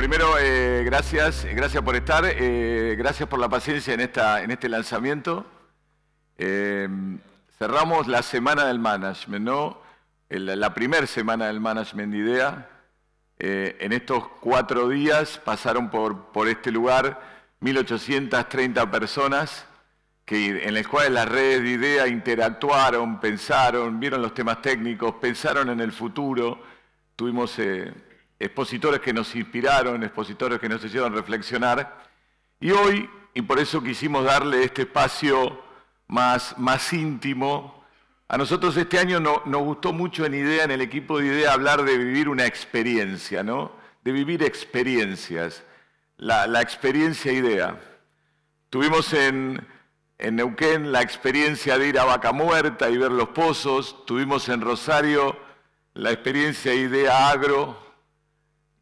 primero, eh, gracias, gracias por estar, eh, gracias por la paciencia en, esta, en este lanzamiento. Eh, cerramos la semana del management, ¿no? la primera semana del management de idea. en estos cuatro días pasaron por, por este lugar 1.830 personas que, en las cuales las redes de idea interactuaron, pensaron, vieron los temas técnicos, pensaron en el futuro. Tuvimos expositores que nos inspiraron, expositores que nos hicieron reflexionar. Y hoy, y por eso quisimos darle este espacio más, más íntimo, a nosotros este año nos gustó mucho en idea, en el equipo de idea, hablar de vivir una experiencia, ¿no? De vivir experiencias, la, experiencia idea. Tuvimos en, en Neuquén la experiencia de ir a Vaca Muerta y ver los pozos, tuvimos en Rosario la experiencia idea agro,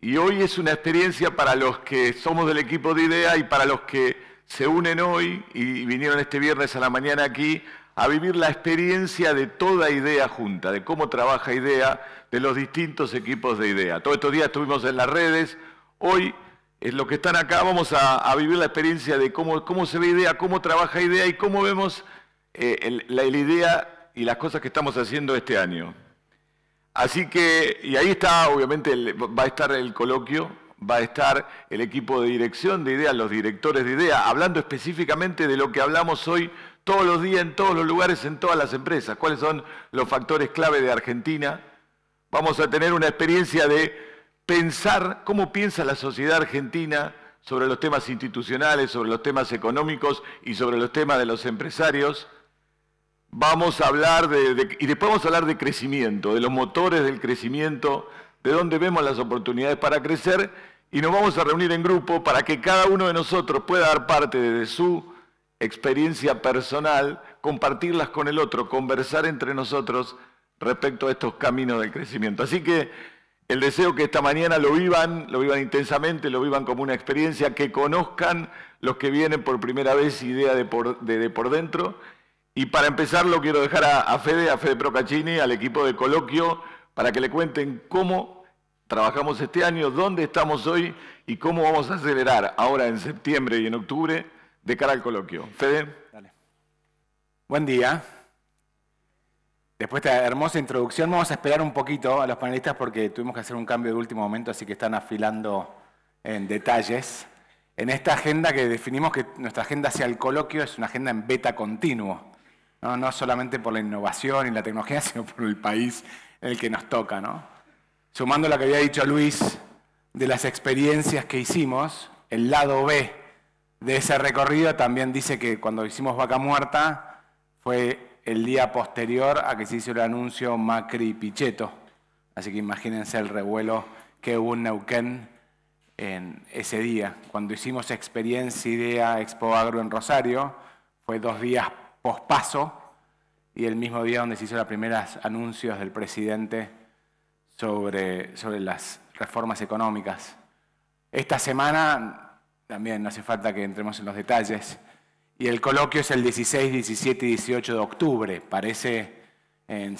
y hoy es una experiencia para los que somos del equipo de idea y para los que se unen hoy y vinieron este viernes a la mañana aquí a vivir la experiencia de toda idea junta, de cómo trabaja idea, de los distintos equipos de idea. Todos estos días estuvimos en las redes, hoy en los que están acá vamos a, vivir la experiencia de cómo, cómo, se ve idea, cómo trabaja idea y cómo vemos eh, la idea y las cosas que estamos haciendo este año. Así que, y ahí está, obviamente, va a estar el coloquio, va a estar el equipo de dirección de ideas, los directores de ideas, hablando específicamente de lo que hablamos hoy todos los días, en todos los lugares, en todas las empresas, cuáles son los factores clave de Argentina. Vamos a tener una experiencia de pensar cómo piensa la sociedad argentina sobre los temas institucionales, sobre los temas económicos y sobre los temas de los empresarios vamos a hablar de, y después vamos a hablar de crecimiento, de los motores del crecimiento, de dónde vemos las oportunidades para crecer y nos vamos a reunir en grupo para que cada uno de nosotros pueda dar parte de su experiencia personal, compartirlas con el otro, conversar entre nosotros respecto a estos caminos del crecimiento. Así que el deseo que esta mañana lo vivan, lo vivan intensamente, lo vivan como una experiencia, que conozcan los que vienen por primera vez idea de de por dentro y para empezar lo quiero dejar a, Fede, a Fede Procaccini, al equipo de Coloquio, para que le cuenten cómo trabajamos este año, dónde estamos hoy y cómo vamos a acelerar ahora en septiembre y en octubre de cara al coloquio. Fede. Buen día. Después de esta hermosa introducción, vamos a esperar un poquito a los panelistas porque tuvimos que hacer un cambio de último momento, así que están afilando en detalles. En esta agenda que definimos que nuestra agenda hacia el coloquio es una agenda en beta continuo. No, solamente por la innovación y la tecnología, sino por el país en el que nos toca. ¿no? Sumando lo que había dicho Luis de las experiencias que hicimos, el lado B de ese recorrido también dice que cuando hicimos Vaca Muerta fue el día posterior a que se hizo el anuncio Macri Pichetto. Así que imagínense el revuelo que hubo en Neuquén en ese día. Cuando hicimos Experiencia Idea Expo Agro en Rosario, fue dos días pospaso y el mismo día donde se hizo los primeros anuncios del presidente sobre, sobre las reformas económicas. Esta semana, también no hace falta que entremos en los detalles, y el coloquio es el 16, 17 y 18 de octubre, parece en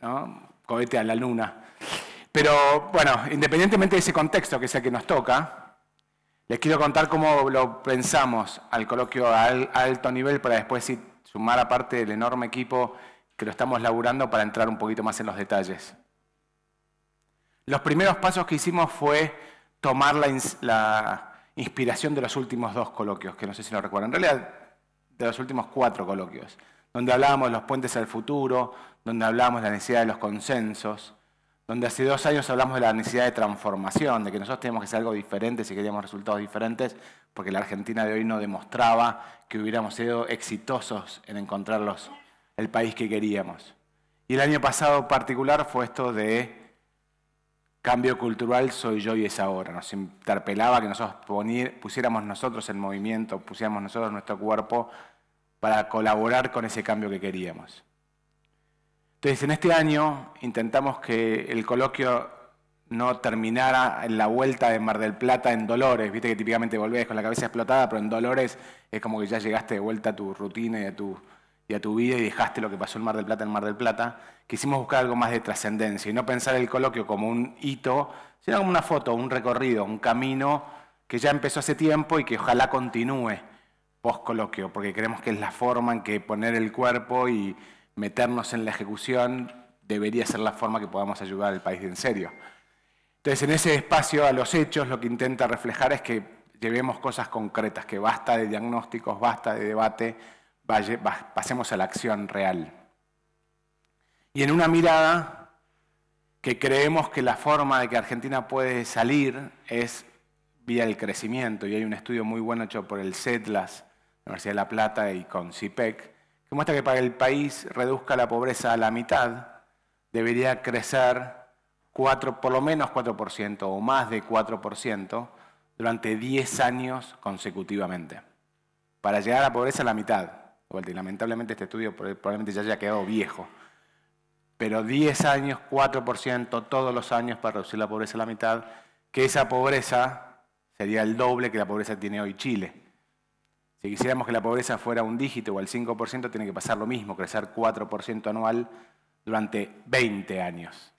¿no? cohete a la luna. Pero bueno, independientemente de ese contexto que sea que nos toca, les quiero contar cómo lo pensamos al coloquio a alto nivel para después sumar aparte del enorme equipo que lo estamos laburando para entrar un poquito más en los detalles. Los primeros pasos que hicimos fue tomar la, la inspiración de los últimos dos coloquios, que no sé si lo recuerdan, en realidad de los últimos cuatro coloquios, donde hablábamos de los puentes al futuro, donde hablábamos de la necesidad de los consensos, donde hace dos años hablamos de la necesidad de transformación, de que nosotros teníamos que ser algo diferente si queríamos resultados diferentes, porque la Argentina de hoy no demostraba que hubiéramos sido exitosos en encontrar el país que queríamos. Y el año pasado particular fue esto de cambio cultural soy yo y es ahora. Nos interpelaba que nosotros pusiéramos nosotros en movimiento, pusiéramos nosotros nuestro cuerpo para colaborar con ese cambio que queríamos. Entonces, en este año intentamos que el coloquio no terminara en la vuelta de Mar del Plata en Dolores. Viste que típicamente volvés con la cabeza explotada, pero en Dolores es como que ya llegaste de vuelta a tu rutina y a tu, vida y dejaste lo que pasó en Mar del Plata en Mar del Plata. Quisimos buscar algo más de trascendencia y no pensar el coloquio como un hito, sino como una foto, un recorrido, un camino que ya empezó hace tiempo y que ojalá continúe post coloquio, porque creemos que es la forma en que poner el cuerpo y meternos en la ejecución debería ser la forma que podamos ayudar al país de en serio. Entonces, en ese espacio a los hechos, lo que intenta reflejar es que llevemos cosas concretas, que basta de diagnósticos, basta de debate, pasemos a la acción real. Y en una mirada que creemos que la forma de que Argentina puede salir es vía el crecimiento, y hay un estudio muy bueno hecho por el CETLAS, Universidad de La Plata y con CIPEC, que muestra que para el país reduzca la pobreza a la mitad, debería crecer por lo menos 4% o más de 4% durante 10 años consecutivamente, para llegar a la pobreza a la mitad. Y lamentablemente este estudio probablemente ya haya quedado viejo, pero 10 años, 4% todos los años para reducir la pobreza a la mitad, que esa pobreza sería el doble que la pobreza tiene hoy Chile. Si quisiéramos que la pobreza fuera un dígito o al 5%, tiene que pasar lo mismo, crecer 4% anual durante 20 años.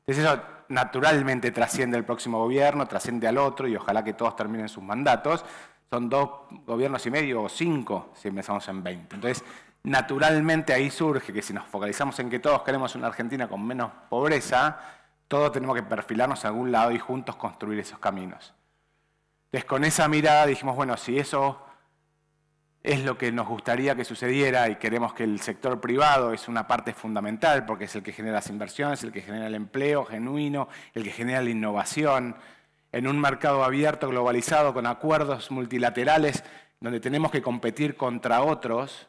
Entonces eso naturalmente trasciende al próximo gobierno, trasciende al otro y ojalá que todos terminen sus mandatos. Son dos gobiernos y medio o cinco si empezamos en 20. Entonces, naturalmente ahí surge que si nos focalizamos en que todos queremos una Argentina con menos pobreza, todos tenemos que perfilarnos a algún lado y juntos construir esos caminos. Entonces, con esa mirada dijimos, bueno, si eso es lo que nos gustaría que sucediera y queremos que el sector privado es una parte fundamental porque es el que genera las inversiones, el que genera el empleo genuino, el que genera la innovación. En un mercado abierto, globalizado, con acuerdos multilaterales, donde tenemos que competir contra otros,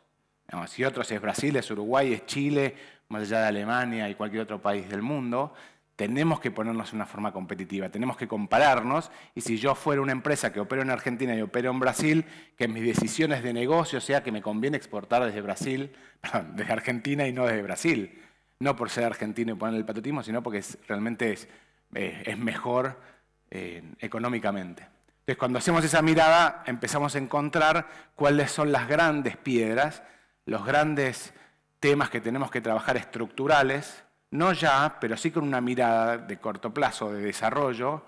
si otros es Brasil, es Uruguay, es Chile, más allá de Alemania y cualquier otro país del mundo, tenemos que ponernos en una forma competitiva, tenemos que compararnos y si yo fuera una empresa que opera en Argentina y opera en Brasil, que mis decisiones de negocio sea que me conviene exportar desde Brasil, desde Argentina y no desde Brasil. No por ser argentino y poner el patriotismo, sino porque realmente es, eh, mejor eh, económicamente. Entonces, cuando hacemos esa mirada, empezamos a encontrar cuáles son las grandes piedras, los grandes temas que tenemos que trabajar estructurales no ya, pero sí con una mirada de corto plazo de desarrollo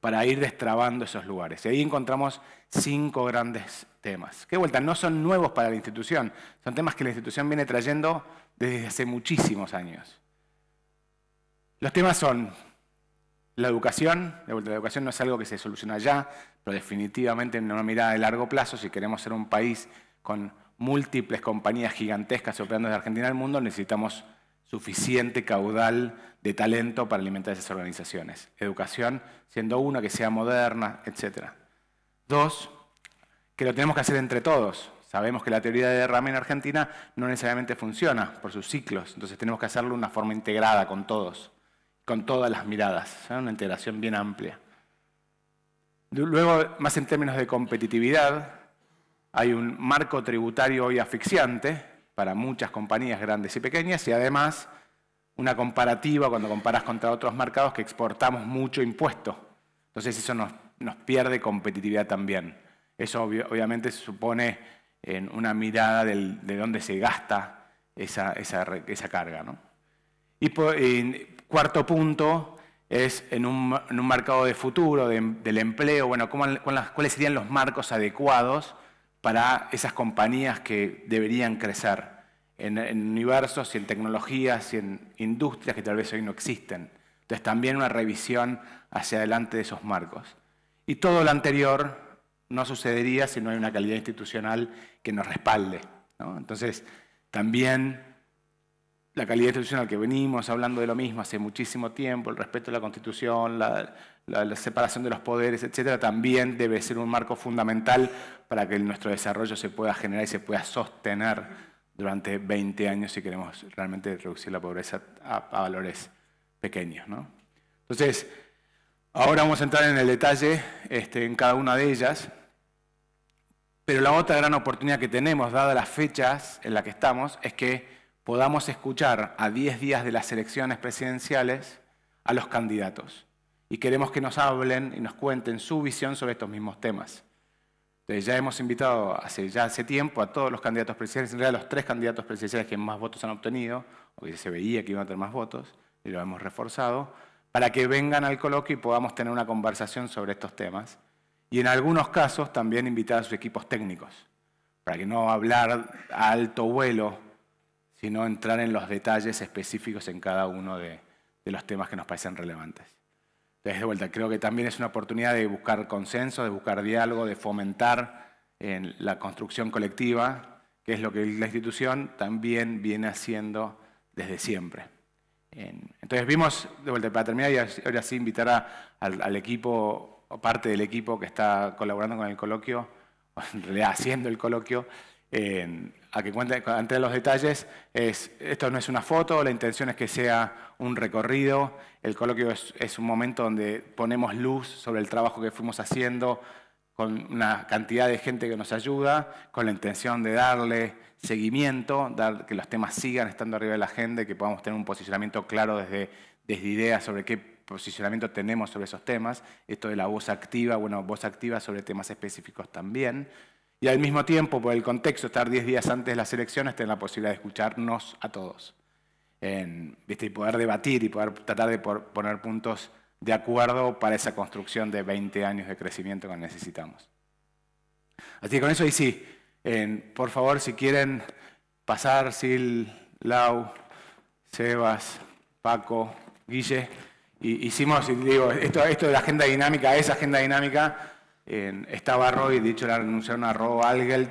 para ir destrabando esos lugares. Y ahí encontramos cinco grandes temas. Que vuelta, no son nuevos para la institución, son temas que la institución viene trayendo desde hace muchísimos años. Los temas son la educación, de vuelta, la educación no es algo que se soluciona ya, pero definitivamente en una mirada de largo plazo, si queremos ser un país con múltiples compañías gigantescas operando desde Argentina al mundo, necesitamos suficiente caudal de talento para alimentar esas organizaciones. Educación, siendo una que sea moderna, etc. Dos, que lo tenemos que hacer entre todos. Sabemos que la teoría de derrame en Argentina no necesariamente funciona por sus ciclos, entonces tenemos que hacerlo de una forma integrada con todos, con todas las miradas, una integración bien amplia. Luego, más en términos de competitividad, hay un marco tributario hoy asfixiante, para muchas compañías grandes y pequeñas y además una comparativa cuando comparas contra otros mercados que exportamos mucho impuesto. Entonces eso nos, nos pierde competitividad también. Eso obviamente supone en una mirada de dónde se gasta esa, esa, carga. ¿no? Y, cuarto punto es en un, en un mercado de futuro, del empleo, bueno, ¿cuáles serían los marcos adecuados para esas compañías que deberían crecer en, universos y en tecnologías y en industrias que tal vez hoy no existen. Entonces también una revisión hacia adelante de esos marcos. Y todo lo anterior no sucedería si no hay una calidad institucional que nos respalde. Entonces, también la calidad institucional que venimos hablando de lo mismo hace muchísimo tiempo, el respeto a la Constitución, la, la separación de los poderes, etcétera, también debe ser un marco fundamental para que nuestro desarrollo se pueda generar y se pueda sostener durante 20 años si queremos realmente reducir la pobreza a, valores pequeños. ¿no? Entonces, ahora vamos a entrar en el detalle este, en cada una de ellas, pero la otra gran oportunidad que tenemos, dadas las fechas en las que estamos, es que podamos escuchar a 10 días de las elecciones presidenciales a los candidatos. Y queremos que nos hablen y nos cuenten su visión sobre estos mismos temas ya hemos invitado hace, ya hace tiempo a todos los candidatos presidenciales, en realidad a los tres candidatos presidenciales que más votos han obtenido, o que se veía que iban a tener más votos, y lo hemos reforzado, para que vengan al coloquio y podamos tener una conversación sobre estos temas. Y en algunos casos también invitar a sus equipos técnicos, para que no hablar a alto vuelo, sino entrar en los detalles específicos en cada uno de los temas que nos parecen relevantes. Entonces, de vuelta, creo que también es una oportunidad de buscar consenso, de buscar diálogo, de fomentar en la construcción colectiva, que es lo que la institución también viene haciendo desde siempre. Entonces vimos, de vuelta, para terminar, y ahora sí invitar al, equipo, o parte del equipo que está colaborando con el coloquio, o en realidad haciendo el coloquio, a que cuente, los detalles, esto no es una foto, la intención es que sea un recorrido, el coloquio es, es, un momento donde ponemos luz sobre el trabajo que fuimos haciendo, con una cantidad de gente que nos ayuda, con la intención de darle seguimiento, dar, que los temas sigan estando arriba de la agenda, que podamos tener un posicionamiento claro desde, desde ideas sobre qué posicionamiento tenemos sobre esos temas, esto de la voz activa, bueno, voz activa sobre temas específicos también y al mismo tiempo, por el contexto, estar 10 días antes de las elecciones, tener la posibilidad de escucharnos a todos. ¿viste? Y poder debatir y poder tratar de poner puntos de acuerdo para esa construcción de 20 años de crecimiento que necesitamos. Así que con eso, y sí, por favor, si quieren pasar, Sil, Lau, Sebas, Paco, Guille, y, hicimos, digo, esto, esto de la agenda dinámica esa agenda dinámica estaba Roy, dicho, le anunciaron a Rob Algelt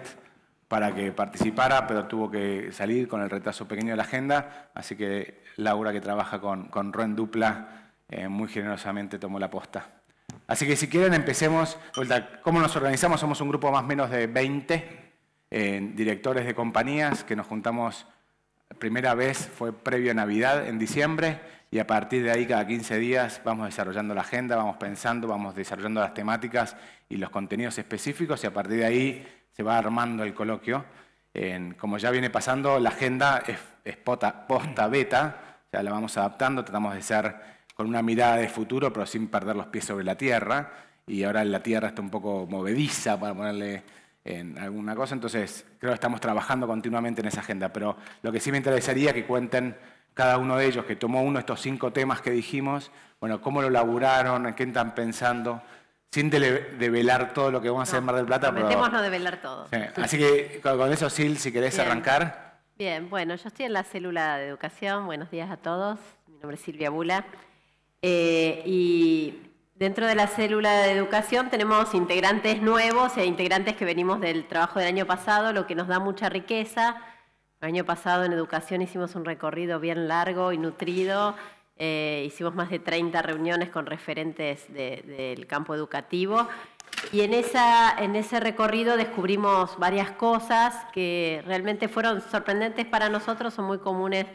para que participara, pero tuvo que salir con el retraso pequeño de la agenda, así que Laura, que trabaja con, con dupla, eh, muy generosamente tomó la posta. Así que si quieren empecemos, ¿cómo nos organizamos? Somos un grupo más o menos de 20 eh, directores de compañías que nos juntamos primera vez fue previo a Navidad, en diciembre, y a partir de ahí cada 15 días vamos desarrollando la agenda, vamos pensando, vamos desarrollando las temáticas y los contenidos específicos y a partir de ahí se va armando el coloquio. como ya viene pasando, la agenda es, posta beta, ya la vamos adaptando, tratamos de ser con una mirada de futuro pero sin perder los pies sobre la tierra y ahora la tierra está un poco movediza para ponerle en alguna cosa. Entonces, creo que estamos trabajando continuamente en esa agenda. Pero lo que sí me interesaría que cuenten cada uno de ellos, que tomó uno de estos cinco temas que dijimos, bueno, cómo lo laburaron, en qué están pensando, sin develar todo lo que vamos a hacer en Mar del Plata. no develar todo. Así que con eso, Sil, si querés arrancar. Bien, bueno, yo estoy en la célula de educación. Buenos días a todos. Mi nombre es Silvia Bula. Eh, y Dentro de la célula de educación tenemos integrantes nuevos e integrantes que venimos del trabajo del año pasado, lo que nos da mucha riqueza. El año pasado en educación hicimos un recorrido bien largo y nutrido. Eh, hicimos más de 30 reuniones con referentes del campo educativo. Y en, en ese recorrido descubrimos varias cosas que realmente fueron sorprendentes para nosotros, son muy comunes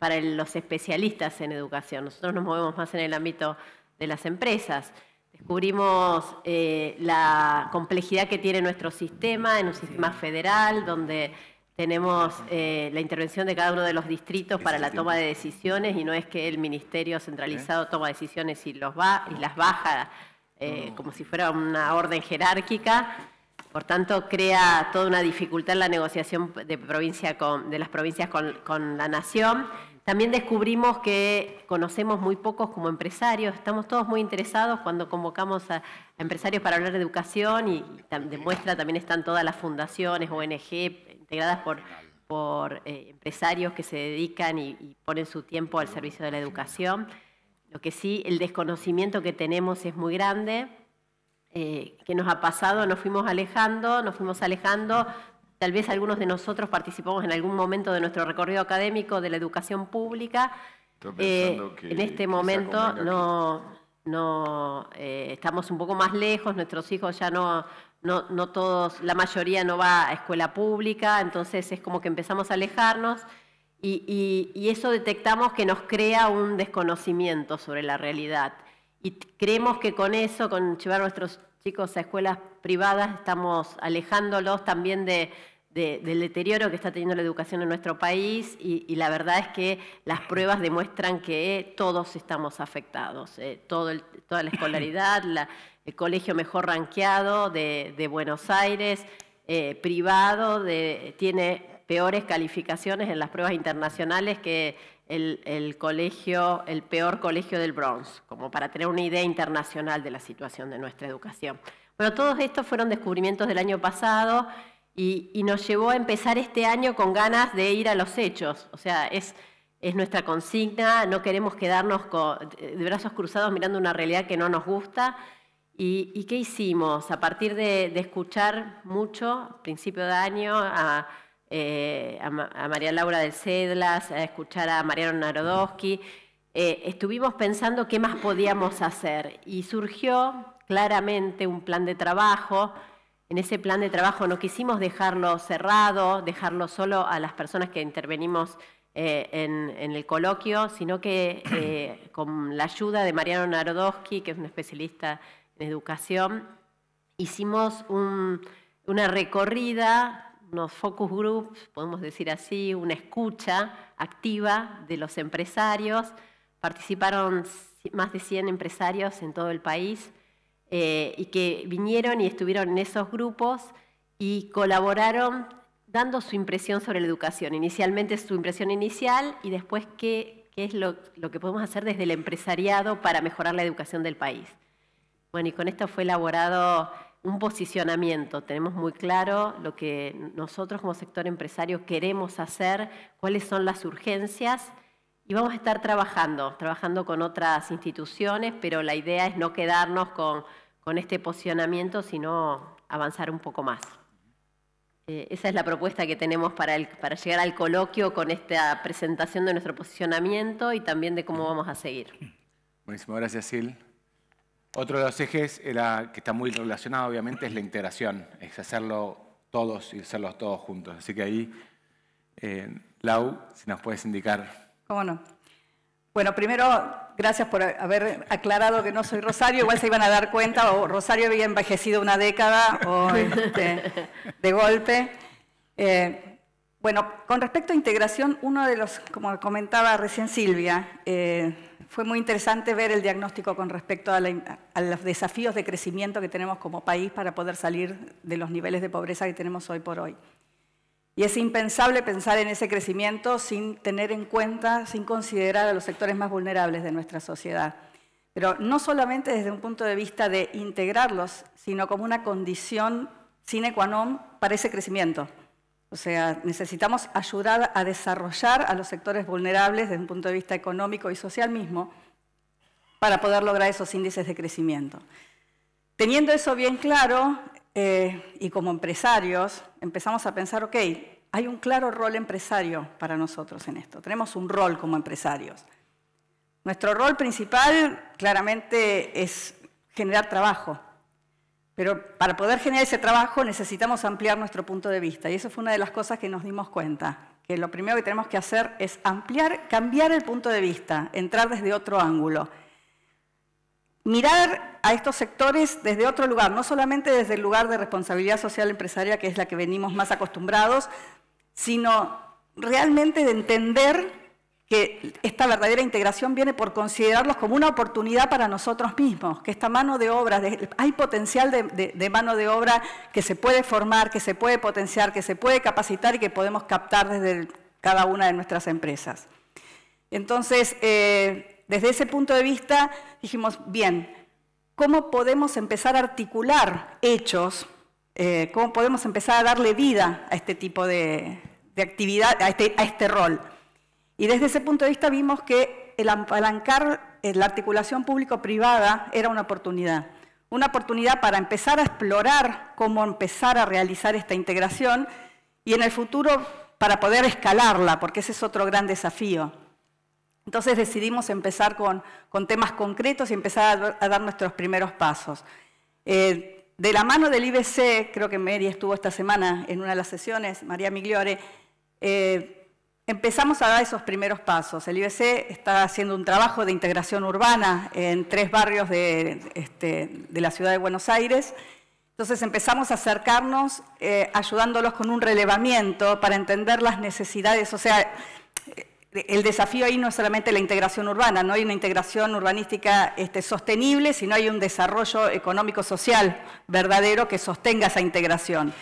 para los especialistas en educación. Nosotros nos movemos más en el ámbito de las empresas. Descubrimos eh, la complejidad que tiene nuestro sistema en un sistema federal donde tenemos eh, la intervención de cada uno de los distritos para la toma de decisiones y no es que el ministerio centralizado toma decisiones y, los va, y las baja eh, como si fuera una orden jerárquica. Por tanto, crea toda una dificultad en la negociación de, provincia de las provincias con la nación. También descubrimos que conocemos muy pocos como empresarios, estamos todos muy interesados cuando convocamos a, empresarios para hablar de educación y, demuestra también están todas las fundaciones, ONG, integradas por, eh, empresarios que se dedican y, ponen su tiempo al servicio de la educación. Lo que sí, el desconocimiento que tenemos es muy grande, eh, ¿Qué nos ha pasado, nos fuimos alejando, nos fuimos alejando, Tal vez algunos de nosotros participamos en algún momento de nuestro recorrido académico de la educación pública. Eh, en este momento no, no eh, estamos un poco más lejos, nuestros hijos ya no, no, todos, la mayoría no va a escuela pública, entonces es como que empezamos a alejarnos y, y eso detectamos que nos crea un desconocimiento sobre la realidad. Y creemos que con eso, con llevar a nuestros chicos a escuelas privadas, estamos alejándolos también de, del deterioro que está teniendo la educación en nuestro país y, la verdad es que las pruebas demuestran que todos estamos afectados, eh, toda la escolaridad, el colegio mejor ranqueado de, Buenos Aires, eh, privado, tiene peores calificaciones en las pruebas internacionales que el, colegio, el peor colegio del Bronx, como para tener una idea internacional de la situación de nuestra educación. Bueno, todos estos fueron descubrimientos del año pasado y, nos llevó a empezar este año con ganas de ir a los hechos. O sea, es, es nuestra consigna, no queremos quedarnos con, de brazos cruzados mirando una realidad que no nos gusta. ¿Y, qué hicimos? A partir de, escuchar mucho, principio de año, a, eh, María Laura del Cedlas, a escuchar a Mariano Narodowski, eh, estuvimos pensando qué más podíamos hacer. Y surgió claramente un plan de trabajo en ese plan de trabajo no quisimos dejarlo cerrado, dejarlo solo a las personas que intervenimos eh, en, el coloquio, sino que eh, con la ayuda de Mariano Narodowski, que es un especialista en educación, hicimos una recorrida, unos focus groups, podemos decir así, una escucha activa de los empresarios. Participaron más de 100 empresarios en todo el país eh, y que vinieron y estuvieron en esos grupos y colaboraron dando su impresión sobre la educación. Inicialmente su impresión inicial y después qué, es lo, lo, que podemos hacer desde el empresariado para mejorar la educación del país. Bueno, y con esto fue elaborado un posicionamiento. Tenemos muy claro lo que nosotros como sector empresario queremos hacer, cuáles son las urgencias y vamos a estar trabajando, trabajando con otras instituciones, pero la idea es no quedarnos con con este posicionamiento, sino avanzar un poco más. Eh, esa es la propuesta que tenemos para, para llegar al coloquio con esta presentación de nuestro posicionamiento y también de cómo vamos a seguir. Buenísimo, gracias Sil. Otro de los ejes que está muy relacionado obviamente es la integración, es hacerlo todos y hacerlos todos juntos. Así que ahí, eh, Lau, si nos puedes indicar. ¿Cómo no? Bueno, primero gracias por haber aclarado que no soy Rosario, igual se iban a dar cuenta, o Rosario había envejecido una década o este, de golpe. Eh, bueno, con respecto a integración, uno de los, como comentaba recién Silvia, eh, fue muy interesante ver el diagnóstico con respecto a, los desafíos de crecimiento que tenemos como país para poder salir de los niveles de pobreza que tenemos hoy por hoy. Y es impensable pensar en ese crecimiento sin tener en cuenta, sin considerar a los sectores más vulnerables de nuestra sociedad. Pero no solamente desde un punto de vista de integrarlos, sino como una condición sine qua non para ese crecimiento. O sea, necesitamos ayudar a desarrollar a los sectores vulnerables desde un punto de vista económico y social mismo para poder lograr esos índices de crecimiento. Teniendo eso bien claro, eh, y como empresarios empezamos a pensar, ok, hay un claro rol empresario para nosotros en esto. Tenemos un rol como empresarios. Nuestro rol principal claramente es generar trabajo, pero para poder generar ese trabajo necesitamos ampliar nuestro punto de vista y eso fue una de las cosas que nos dimos cuenta, que lo primero que tenemos que hacer es ampliar, cambiar el punto de vista, entrar desde otro ángulo mirar a estos sectores desde otro lugar, no solamente desde el lugar de responsabilidad social empresaria, que es la que venimos más acostumbrados, sino realmente de entender que esta verdadera integración viene por considerarlos como una oportunidad para nosotros mismos, que esta mano de obra, hay potencial de, mano de obra que se puede formar, que se puede potenciar, que se puede capacitar y que podemos captar desde cada una de nuestras empresas. Entonces, eh, desde ese punto de vista dijimos, bien, ¿cómo podemos empezar a articular hechos? Eh, ¿Cómo podemos empezar a darle vida a este tipo de, actividad, a este, a este rol? Y desde ese punto de vista vimos que el apalancar eh, la articulación público-privada era una oportunidad. Una oportunidad para empezar a explorar cómo empezar a realizar esta integración y en el futuro para poder escalarla, porque ese es otro gran desafío. Entonces decidimos empezar con, temas concretos y empezar a, dar nuestros primeros pasos. Eh, de la mano del IBC, creo que Mary estuvo esta semana en una de las sesiones, María Migliore, eh, empezamos a dar esos primeros pasos. El IBC está haciendo un trabajo de integración urbana en tres barrios de, este, la ciudad de Buenos Aires. Entonces empezamos a acercarnos eh, ayudándolos con un relevamiento para entender las necesidades. O sea, el desafío ahí no es solamente la integración urbana, no hay una integración urbanística este, sostenible, sino hay un desarrollo económico-social verdadero que sostenga esa integración.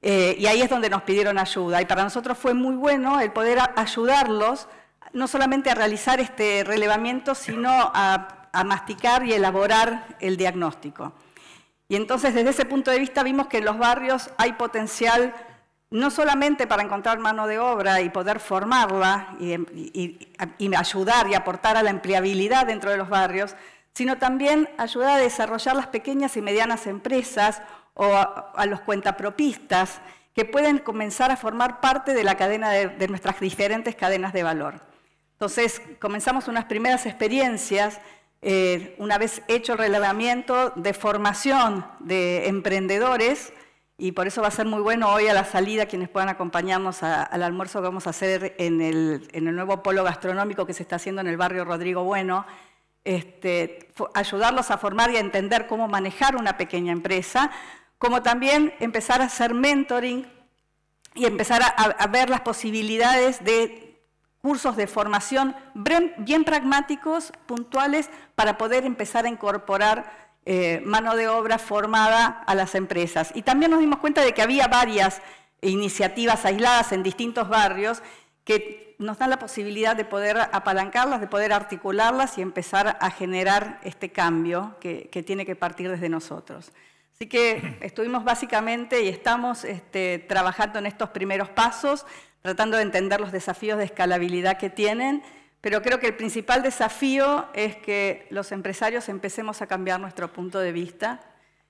Eh, y ahí es donde nos pidieron ayuda. Y para nosotros fue muy bueno el poder ayudarlos, no solamente a realizar este relevamiento, sino a, a masticar y elaborar el diagnóstico. Y entonces desde ese punto de vista vimos que en los barrios hay potencial no solamente para encontrar mano de obra y poder formarla y, ayudar y aportar a la empleabilidad dentro de los barrios, sino también ayudar a desarrollar las pequeñas y medianas empresas o a, los cuentapropistas que pueden comenzar a formar parte de la cadena nuestras diferentes cadenas de valor. Entonces, comenzamos unas primeras experiencias eh, una vez hecho el relevamiento de formación de emprendedores y por eso va a ser muy bueno hoy a la salida quienes puedan acompañarnos al almuerzo que vamos a hacer en el, nuevo polo gastronómico que se está haciendo en el barrio Rodrigo Bueno, este, ayudarlos a formar y a entender cómo manejar una pequeña empresa, como también empezar a hacer mentoring y empezar a, a ver las posibilidades de cursos de formación bien pragmáticos, puntuales, para poder empezar a incorporar eh, mano de obra formada a las empresas. Y también nos dimos cuenta de que había varias iniciativas aisladas en distintos barrios que nos dan la posibilidad de poder apalancarlas, de poder articularlas y empezar a generar este cambio que, tiene que partir desde nosotros. Así que estuvimos básicamente y estamos este, trabajando en estos primeros pasos, tratando de entender los desafíos de escalabilidad que tienen pero creo que el principal desafío es que los empresarios empecemos a cambiar nuestro punto de vista,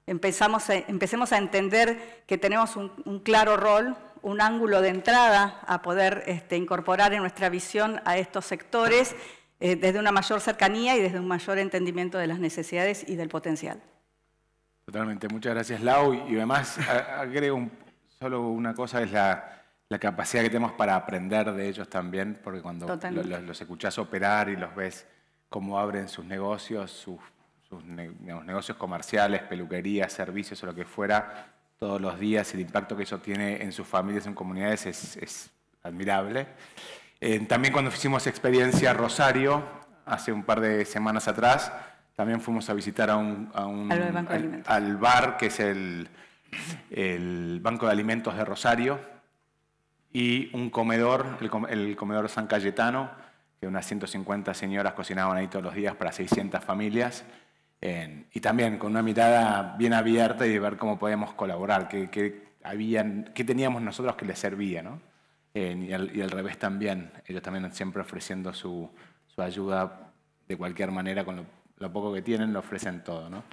empezamos empecemos a entender que tenemos un, claro rol, un ángulo de entrada a poder este, incorporar en nuestra visión a estos sectores eh, desde una mayor cercanía y desde un mayor entendimiento de las necesidades y del potencial. Totalmente, muchas gracias Lau. Y además agrego solo una cosa, es la, la capacidad que tenemos para aprender de ellos también, porque cuando los escuchás operar y los ves cómo abren sus negocios, sus, negocios comerciales, peluquerías, servicios o lo que fuera, todos los días, el impacto que eso tiene en sus familias, en comunidades, es, admirable. Eh, también cuando hicimos experiencia Rosario, hace un par de semanas atrás, también fuimos a visitar a un, al, bar que es el, el Banco de Alimentos de Rosario, y un comedor, el, comedor San Cayetano, que unas 150 señoras cocinaban ahí todos los días para 600 familias. y también con una mirada bien abierta y de ver cómo podíamos colaborar, qué, habían, que teníamos nosotros que les servía. ¿no? y, al, revés también, ellos también siempre ofreciendo su, su ayuda de cualquier manera con lo, poco que tienen, lo ofrecen todo. ¿no?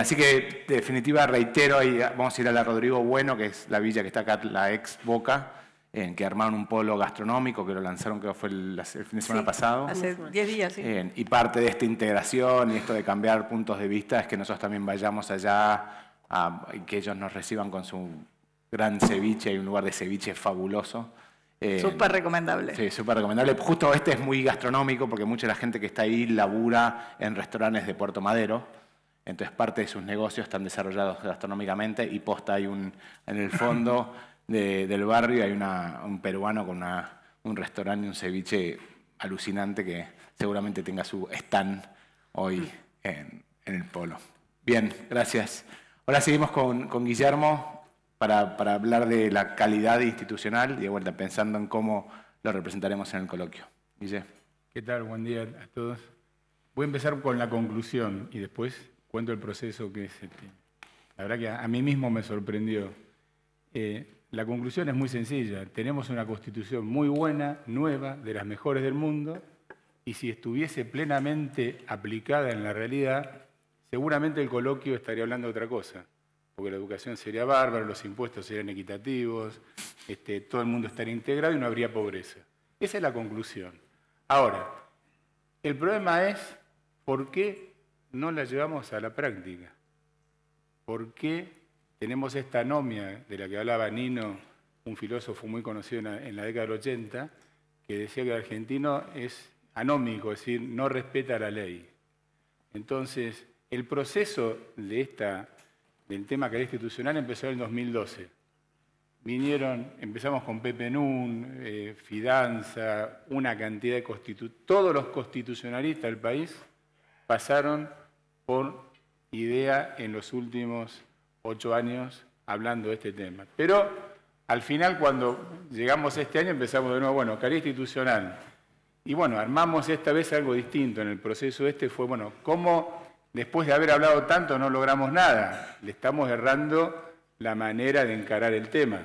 así que, definitiva, reitero, y vamos a ir a la Rodrigo Bueno, que es la villa que está acá, la ex Boca, que armaron un polo gastronómico, que lo lanzaron creo fue el, fin de semana pasado. Hace 10 días, sí. y parte de esta integración y esto de cambiar puntos de vista es que nosotros también vayamos allá a, y que ellos nos reciban con su gran ceviche, y un lugar de ceviche fabuloso. Eh, súper recomendable. Sí, súper recomendable. Justo este es muy gastronómico porque mucha la gente que está ahí labura en restaurantes de Puerto Madero. Entonces parte de sus negocios están desarrollados gastronómicamente y posta hay un en el fondo del barrio hay un peruano con un restaurante, y un ceviche alucinante que seguramente tenga su stand hoy en, el polo. Bien, gracias. Ahora seguimos con, Guillermo para, hablar de la calidad institucional y de vuelta pensando en cómo lo representaremos en el coloquio. Guillermo. ¿Qué tal? Buen día a todos. Voy a empezar con la conclusión y después cuento el proceso que es. La verdad que a, mí mismo me sorprendió. Eh, la conclusión es muy sencilla. Tenemos una constitución muy buena, nueva, de las mejores del mundo, y si estuviese plenamente aplicada en la realidad, seguramente el coloquio estaría hablando de otra cosa, porque la educación sería bárbara, los impuestos serían equitativos, este, todo el mundo estaría integrado y no habría pobreza. Esa es la conclusión. Ahora, el problema es por qué no la llevamos a la práctica, por qué tenemos esta anomia de la que hablaba Nino, un filósofo muy conocido en la, década del 80, que decía que el argentino es anómico, es decir, no respeta la ley. Entonces, el proceso de esta, del tema que institucional empezó en el 2012. Vinieron, empezamos con Pepe Nun, eh, Fidanza, una cantidad de constitucionalistas, todos los constitucionalistas del país pasaron por idea en los últimos ocho años hablando de este tema. Pero al final, cuando llegamos este año, empezamos de nuevo, bueno, cara institucional. Y bueno, armamos esta vez algo distinto en el proceso este, fue, bueno, ¿cómo después de haber hablado tanto no logramos nada? Le estamos errando la manera de encarar el tema.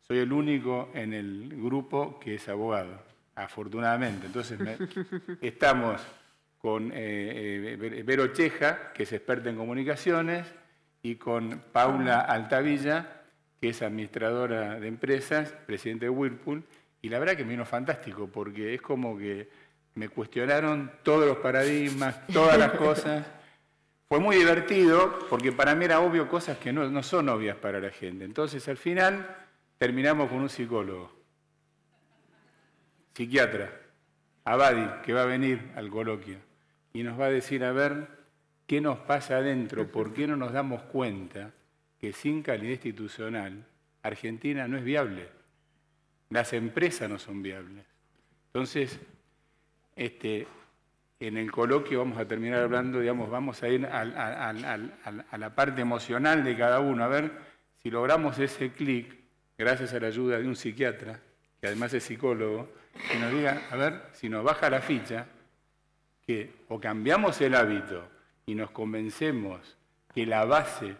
Soy el único en el grupo que es abogado, afortunadamente. Entonces, estamos con eh, eh, Vero Cheja, que es experta en comunicaciones, y con Paula Altavilla, que es administradora de empresas, presidente de Whirlpool, y la verdad que me vino fantástico, porque es como que me cuestionaron todos los paradigmas, todas las cosas. Fue muy divertido, porque para mí era obvio cosas que no, no son obvias para la gente. Entonces, al final, terminamos con un psicólogo, psiquiatra, Abadi, que va a venir al coloquio, y nos va a decir, a ver, qué nos pasa adentro, por qué no nos damos cuenta que sin calidad institucional Argentina no es viable. Las empresas no son viables. Entonces, este, en el coloquio vamos a terminar hablando, digamos, vamos a ir a la parte emocional de cada uno, a ver si logramos ese clic, gracias a la ayuda de un psiquiatra, que además es psicólogo, que nos diga, a ver, si nos baja la ficha, que o cambiamos el hábito y nos convencemos que la base,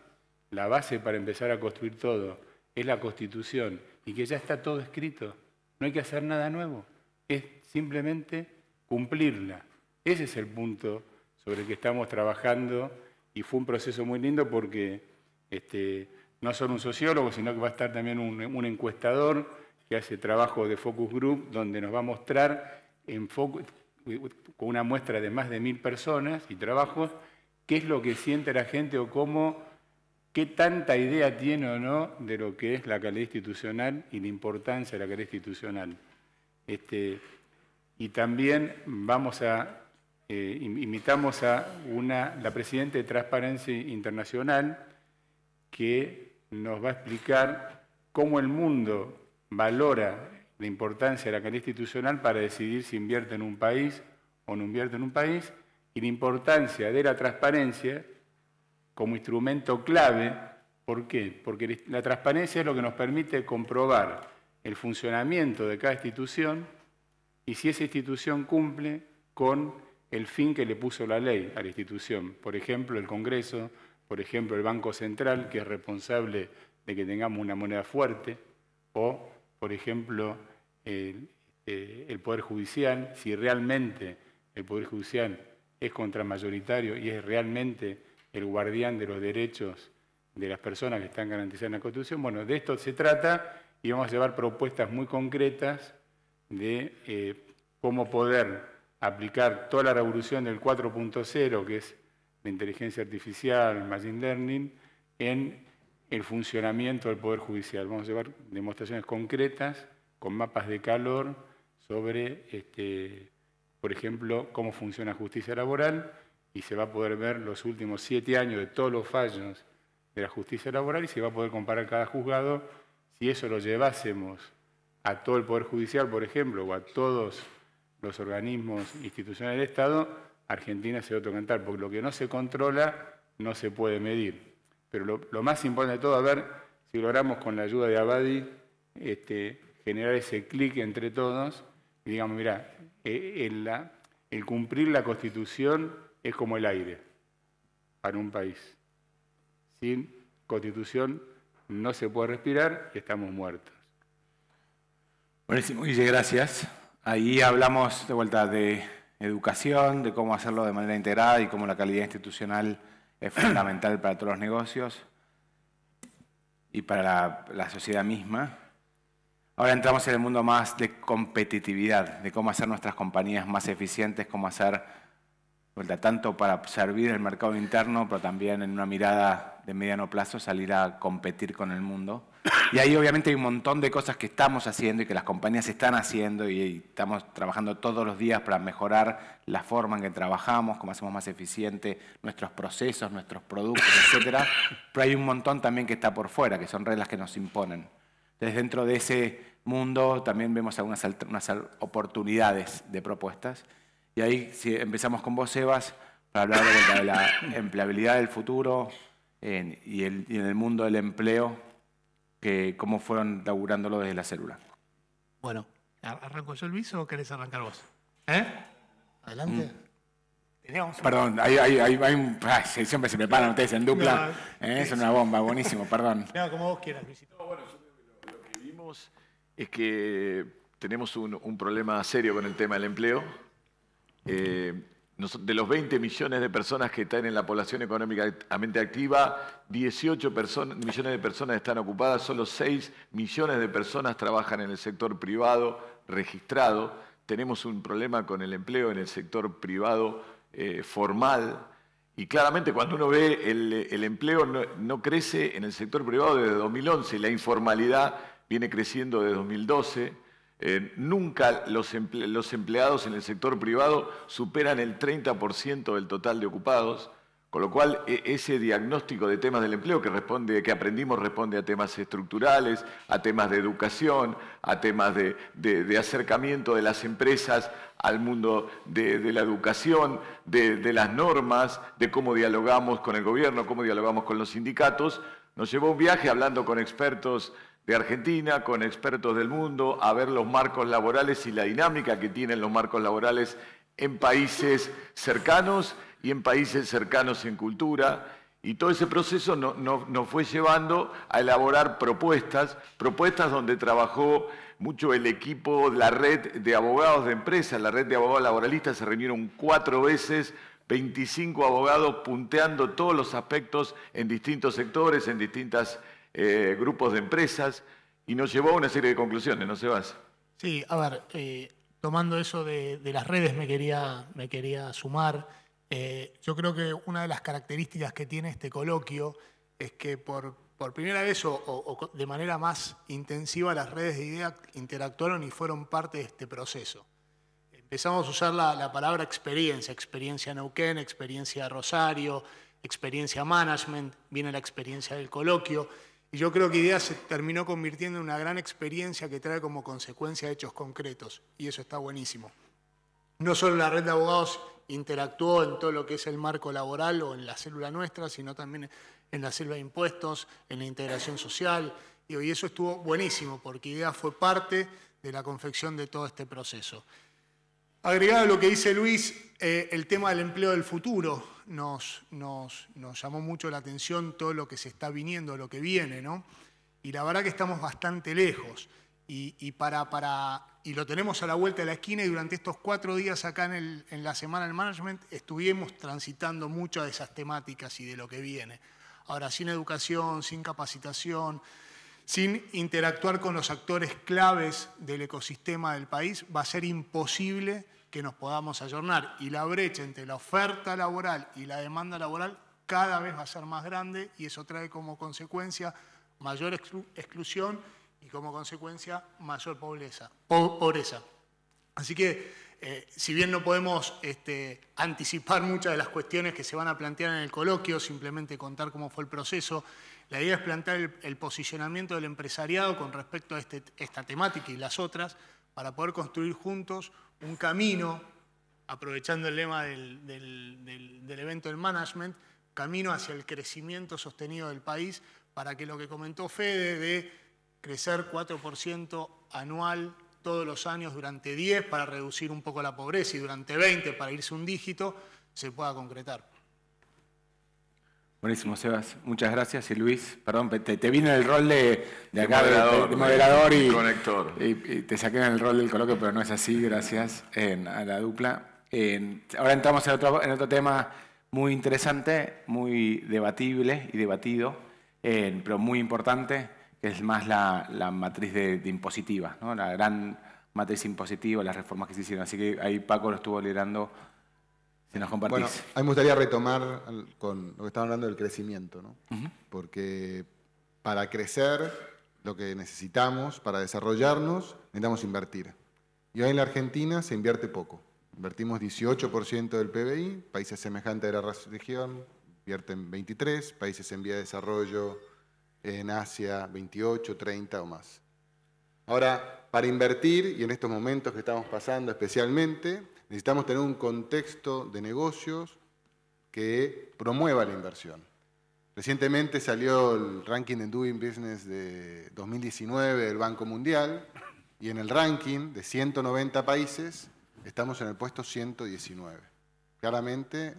la base para empezar a construir todo es la Constitución y que ya está todo escrito, no hay que hacer nada nuevo, es simplemente cumplirla. Ese es el punto sobre el que estamos trabajando y fue un proceso muy lindo porque este, no solo un sociólogo, sino que va a estar también un, encuestador que hace trabajo de focus group donde nos va a mostrar con una muestra de más de mil personas y trabajos qué es lo que siente la gente o cómo, qué tanta idea tiene o no de lo que es la calidad institucional y la importancia de la calidad institucional. Este, y también vamos a, eh, invitamos a una, la Presidenta de Transparencia Internacional que nos va a explicar cómo el mundo valora la importancia de la calidad institucional para decidir si invierte en un país o no invierte en un país y la importancia de la transparencia como instrumento clave. ¿Por qué? Porque la transparencia es lo que nos permite comprobar el funcionamiento de cada institución y si esa institución cumple con el fin que le puso la ley a la institución. Por ejemplo, el Congreso, por ejemplo, el Banco Central, que es responsable de que tengamos una moneda fuerte, o, por ejemplo, el, eh, el Poder Judicial, si realmente el Poder Judicial es mayoritario y es realmente el guardián de los derechos de las personas que están garantizadas en la Constitución. Bueno, de esto se trata y vamos a llevar propuestas muy concretas de eh, cómo poder aplicar toda la revolución del 4.0, que es la inteligencia artificial, machine learning, en el funcionamiento del Poder Judicial. Vamos a llevar demostraciones concretas con mapas de calor sobre este, por ejemplo, cómo funciona justicia laboral y se va a poder ver los últimos siete años de todos los fallos de la justicia laboral y se va a poder comparar cada juzgado. Si eso lo llevásemos a todo el Poder Judicial, por ejemplo, o a todos los organismos institucionales del Estado, Argentina se va a otro porque lo que no se controla no se puede medir. Pero lo, más importante de todo, a ver si logramos con la ayuda de Abadi este, generar ese clic entre todos y digamos, mira, eh, el, cumplir la Constitución es como el aire para un país. Sin Constitución no se puede respirar y estamos muertos. Buenísimo, Guille, gracias. Ahí hablamos de vuelta de educación, de cómo hacerlo de manera integrada y cómo la calidad institucional es fundamental para todos los negocios y para la sociedad misma. Ahora entramos en el mundo más de competitividad, de cómo hacer nuestras compañías más eficientes, cómo hacer, tanto para servir el mercado interno, pero también en una mirada de mediano plazo salir a competir con el mundo. Y ahí obviamente hay un montón de cosas que estamos haciendo y que las compañías están haciendo y estamos trabajando todos los días para mejorar la forma en que trabajamos, cómo hacemos más eficiente nuestros procesos, nuestros productos, etc. Pero hay un montón también que está por fuera, que son reglas que nos imponen. Desde dentro de ese mundo, también vemos algunas oportunidades de propuestas. Y ahí si empezamos con vos, evas para hablar de la empleabilidad del futuro y, el, en el mundo del empleo, que, cómo fueron laburándolo desde la célula. Bueno, ¿arranco yo, viso o querés arrancar vos? ¿Eh? Adelante. Mm. Perdón, hay, hay siempre se preparan ustedes en dupla. ¿Eh? Es una bomba, buenísimo, perdón. No, como vos quieras, Luisito. Bueno, es que tenemos un, problema serio con el tema del empleo. Eh, de los 20 millones de personas que están en la población económicamente activa, 18 millones de personas están ocupadas, solo 6 millones de personas trabajan en el sector privado registrado. Tenemos un problema con el empleo en el sector privado eh, formal. Y claramente cuando uno ve el, empleo no, no, crece en el sector privado desde 2011, la informalidad viene creciendo desde 2012. Eh, nunca los, empleados en el sector privado superan el 30% del total de ocupados, con lo cual e-, ese diagnóstico de temas del empleo que, responde, que aprendimos responde a temas estructurales, a temas de educación, a temas de, acercamiento de las empresas al mundo de la educación, de las normas, de cómo dialogamos con el gobierno, cómo dialogamos con los sindicatos. Nos llevó un viaje hablando con expertos de Argentina, con expertos del mundo, a ver los marcos laborales y la dinámica que tienen los marcos laborales en países cercanos y en países cercanos en cultura. Y todo ese proceso nos fue llevando a elaborar propuestas, propuestas donde trabajó mucho el equipo, la red de abogados de empresas, la red de abogados laboralistas, se reunieron cuatro veces, 25 abogados punteando todos los aspectos en distintos sectores, en distintas eh, grupos de empresas, y nos llevó a una serie de conclusiones, ¿no, se vas. Sí, a ver, eh, tomando eso de, las redes me quería, me quería sumar. Eh, yo creo que una de las características que tiene este coloquio es que por, primera vez o, de manera más intensiva las redes de idea interactuaron y fueron parte de este proceso. Empezamos a usar la palabra experiencia, experiencia Neuquén, experiencia Rosario, experiencia management, viene la experiencia del coloquio. Y yo creo que IDEA se terminó convirtiendo en una gran experiencia que trae como consecuencia hechos concretos, y eso está buenísimo. No solo la red de abogados interactuó en todo lo que es el marco laboral o en la célula nuestra, sino también en la célula de impuestos, en la integración social, y eso estuvo buenísimo, porque IDEA fue parte de la confección de todo este proceso. Agregado a lo que dice Luis, eh, el tema del empleo del futuro, nos, nos, llamó mucho la atención todo lo que se está viniendo, lo que viene, ¿no? Y la verdad que estamos bastante lejos. Y, lo tenemos a la vuelta de la esquina y durante estos cuatro días acá en, en la Semana del Management estuvimos transitando muchas de esas temáticas y de lo que viene. Ahora, sin educación, sin capacitación, sin interactuar con los actores claves del ecosistema del país, va a ser imposible que nos podamos ayornar. Y la brecha entre la oferta laboral y la demanda laboral cada vez va a ser más grande y eso trae como consecuencia mayor exclusión y como consecuencia mayor pobreza. Así que, eh, si bien no podemos este, anticipar muchas de las cuestiones que se van a plantear en el coloquio, simplemente contar cómo fue el proceso, la idea es plantear el, posicionamiento del empresariado con respecto a este, esta temática y las otras para poder construir juntos un camino, aprovechando el lema del, evento del management, camino hacia el crecimiento sostenido del país, para que lo que comentó Fede de crecer 4% anual todos los años durante 10 para reducir un poco la pobreza y durante 20 para irse un dígito, se pueda concretar. Buenísimo, Sebas. Muchas gracias. Y Luis, perdón, te, te vine en el rol de, moderador, y, conector. Y, te saqué en el rol del coloquio, pero no es así, gracias a la dupla. ahora entramos en otro, tema muy interesante, muy debatible y debatido, pero muy importante, que es más la, matriz de, impositivas, impositiva, la gran matriz impositiva, las reformas que se hicieron. Así que ahí Paco lo estuvo liderando bueno, a mí me gustaría retomar con lo que estaban hablando del crecimiento, ¿no? Porque para crecer, lo que necesitamos para desarrollarnos, necesitamos invertir. Y hoy en la Argentina se invierte poco. Invertimos 18% del PBI, países semejantes de la región invierten 23, países en vía de desarrollo en Asia 28, 30 o más. Ahora, para invertir, y en estos momentos que estamos pasando especialmente, Necesitamos tener un contexto de negocios que promueva la inversión. Recientemente salió el ranking de Doing Business de 2019 del Banco Mundial y en el ranking de 190 países estamos en el puesto 119. Claramente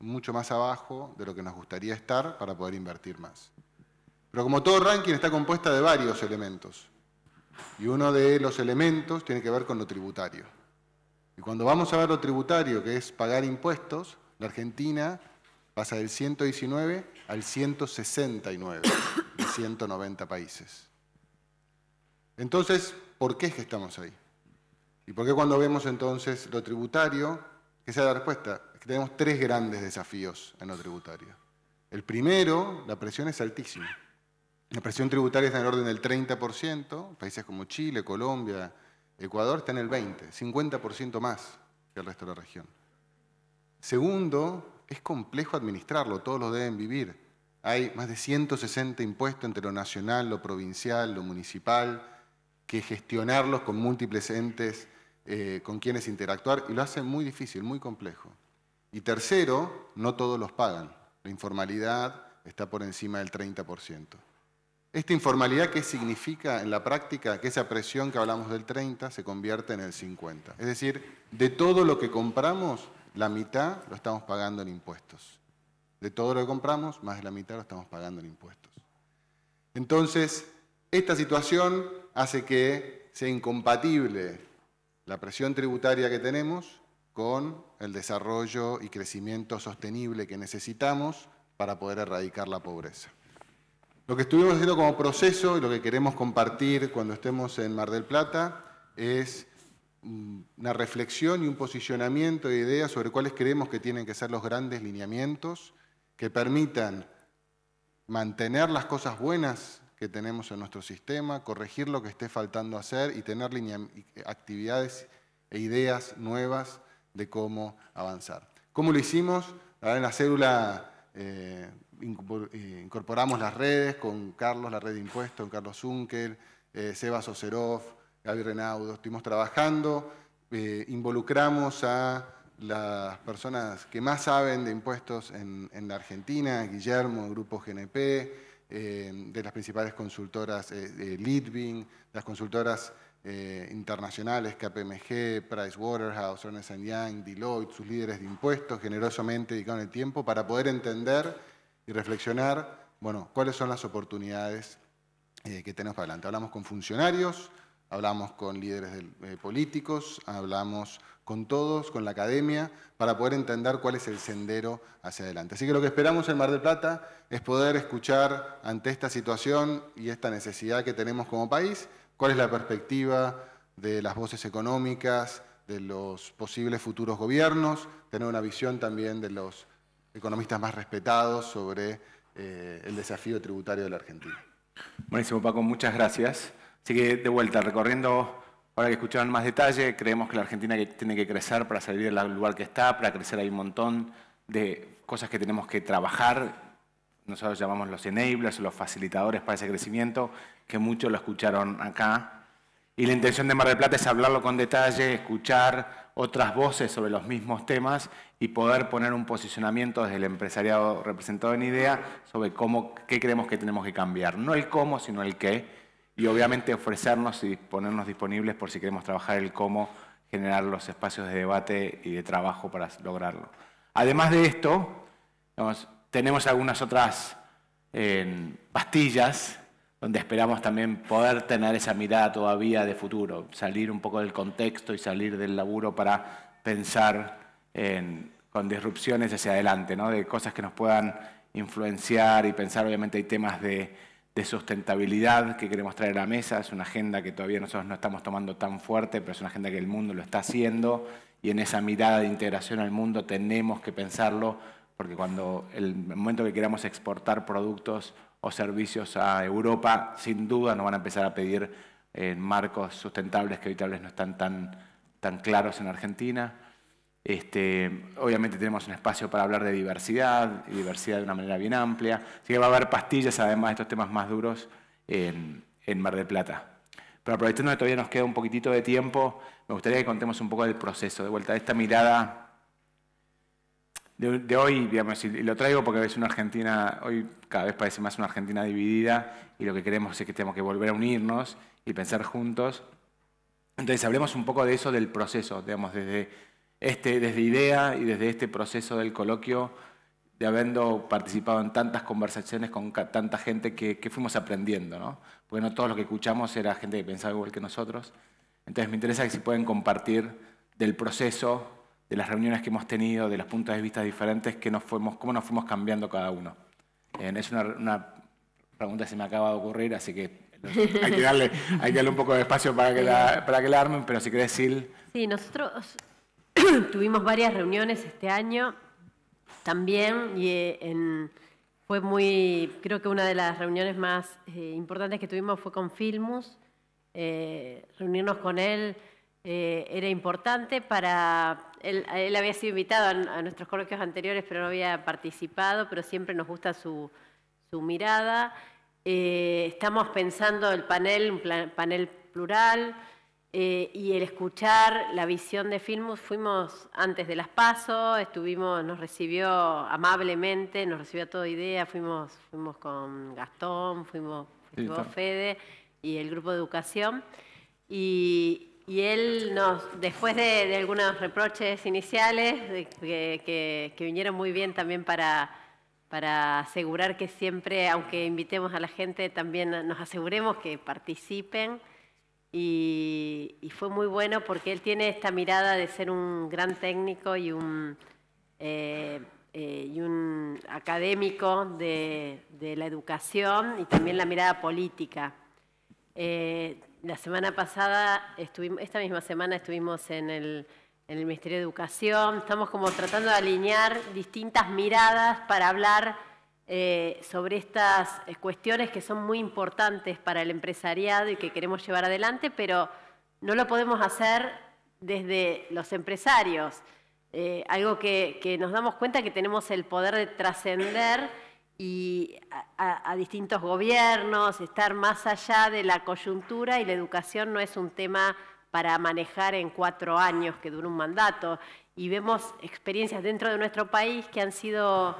mucho más abajo de lo que nos gustaría estar para poder invertir más. Pero como todo ranking está compuesta de varios elementos y uno de los elementos tiene que ver con lo tributario. Y cuando vamos a ver lo tributario, que es pagar impuestos, la Argentina pasa del 119 al 169 de 190 países. Entonces, ¿por qué es que estamos ahí? ¿Y por qué cuando vemos entonces lo tributario, que sea la respuesta? Es que tenemos tres grandes desafíos en lo tributario. El primero, la presión es altísima. La presión tributaria está en el orden del 30%, países como Chile, Colombia, Ecuador está en el 20, 50% más que el resto de la región. Segundo, es complejo administrarlo, todos lo deben vivir. Hay más de 160 impuestos entre lo nacional, lo provincial, lo municipal, que gestionarlos con múltiples entes eh, con quienes interactuar y lo hace muy difícil, muy complejo. Y tercero, no todos los pagan. La informalidad está por encima del 30%. Esta informalidad, ¿qué significa en la práctica? Que esa presión que hablamos del 30 se convierte en el 50. Es decir, de todo lo que compramos, la mitad lo estamos pagando en impuestos. De todo lo que compramos, más de la mitad lo estamos pagando en impuestos. Entonces, esta situación hace que sea incompatible la presión tributaria que tenemos con el desarrollo y crecimiento sostenible que necesitamos para poder erradicar la pobreza. Lo que estuvimos haciendo como proceso y lo que queremos compartir cuando estemos en Mar del Plata es mm, una reflexión y un posicionamiento de ideas sobre cuáles creemos que tienen que ser los grandes lineamientos que permitan mantener las cosas buenas que tenemos en nuestro sistema, corregir lo que esté faltando hacer y tener actividades e ideas nuevas de cómo avanzar. ¿Cómo lo hicimos? en la célula eh, eh, incorporamos las redes con Carlos, la red de impuestos, con Carlos Zunkel, eh, Sebas Gaby Renaudo. Estuvimos trabajando, eh, involucramos a las personas que más saben de impuestos en, la Argentina, Guillermo, Grupo GNP, de las principales consultoras Litvin, las consultoras internacionales KPMG, Pricewaterhouse, Ernest Young, Deloitte, sus líderes de impuestos, generosamente dedicaron el tiempo para poder entender y reflexionar, bueno, cuáles son las oportunidades eh, que tenemos para adelante. Hablamos con funcionarios, hablamos con líderes eh, políticos, hablamos con todos, con la academia, para poder entender cuál es el sendero hacia adelante. Así que lo que esperamos en Mar del Plata es poder escuchar ante esta situación y esta necesidad que tenemos como país, cuál es la perspectiva de las voces económicas, de los posibles futuros gobiernos, tener una visión también de los economistas más respetados sobre eh, el desafío tributario de la Argentina. Buenísimo, Paco, muchas gracias. Así que, de vuelta, recorriendo, ahora que escucharon más detalle, creemos que la Argentina tiene que crecer para salir del lugar que está, para crecer hay un montón de cosas que tenemos que trabajar. Nosotros llamamos los enablers, los facilitadores para ese crecimiento, que muchos lo escucharon acá. Y la intención de Mar del Plata es hablarlo con detalle, escuchar otras voces sobre los mismos temas y poder poner un posicionamiento desde el empresariado representado en IDEA sobre cómo, qué creemos que tenemos que cambiar. No el cómo, sino el qué. Y obviamente ofrecernos y ponernos disponibles por si queremos trabajar el cómo, generar los espacios de debate y de trabajo para lograrlo. Además de esto, tenemos algunas otras eh, pastillas donde esperamos también poder tener esa mirada todavía de futuro, salir un poco del contexto y salir del laburo para pensar con disrupciones hacia adelante, de cosas que nos puedan influenciar y pensar. Obviamente hay temas de, sustentabilidad que queremos traer a la mesa, es una agenda que todavía nosotros no estamos tomando tan fuerte, pero es una agenda que el mundo lo está haciendo y en esa mirada de integración al mundo tenemos que pensarlo, porque cuando el momento que queramos exportar productos o servicios a Europa, sin duda nos van a empezar a pedir eh, marcos sustentables que hoy no están tan claros en Argentina. Este, obviamente tenemos un espacio para hablar de diversidad, y diversidad de una manera bien amplia. Así que va a haber pastillas, además de estos temas más duros, en, Mar del Plata. Pero aprovechando que todavía nos queda un poquitito de tiempo, me gustaría que contemos un poco del proceso, de vuelta, de esta mirada de, hoy, digamos, y lo traigo porque es una Argentina, hoy cada vez parece más una Argentina dividida y lo que queremos es que tenemos que volver a unirnos y pensar juntos. Entonces hablemos un poco de eso, del proceso, digamos, desde este, desde idea y desde este proceso del coloquio, de habiendo participado en tantas conversaciones con tanta gente que, fuimos aprendiendo, ¿no? Porque no todos los que escuchamos era gente que pensaba igual que nosotros. Entonces me interesa que si pueden compartir del proceso, de las reuniones que hemos tenido, de los puntos de vista diferentes, que nos fuimos, cómo nos fuimos cambiando cada uno. Eh, es una, pregunta que se me acaba de ocurrir, así que hay que darle, hay que darle un poco de espacio para que la, para que la armen, pero si querés, Sil. Sí, nosotros tuvimos varias reuniones este año también y eh, fue muy, creo que una de las reuniones más eh, importantes que tuvimos fue con Filmus. Eh, reunirnos con él era importante para, él, había sido invitado a, nuestros colegios anteriores pero no había participado, pero siempre nos gusta su, mirada. estamos pensando el panel, un panel plural. Eh, y el escuchar la visión de Filmus, fuimos antes de las pasos estuvimos, nos recibió amablemente, nos recibió a toda idea, fuimos, fuimos con Gastón, fuimos, con Fede y el grupo de educación. Y, él nos, después de, algunos reproches iniciales, que, que, que, vinieron muy bien también para, para asegurar que siempre, aunque invitemos a la gente, también nos aseguremos que participen y, fue muy bueno porque él tiene esta mirada de ser un gran técnico y un, eh, eh, académico de, la educación y también la mirada política. Eh, la semana pasada, esta misma semana estuvimos en el, en el Ministerio de Educación, estamos como tratando de alinear distintas miradas para hablar eh, sobre estas eh, cuestiones que son muy importantes para el empresariado y que queremos llevar adelante, pero no lo podemos hacer desde los empresarios. Eh, algo que, nos damos cuenta que tenemos el poder de trascender y a, a, distintos gobiernos, estar más allá de la coyuntura y la educación no es un tema para manejar en cuatro años que dura un mandato. Y vemos experiencias dentro de nuestro país que han sido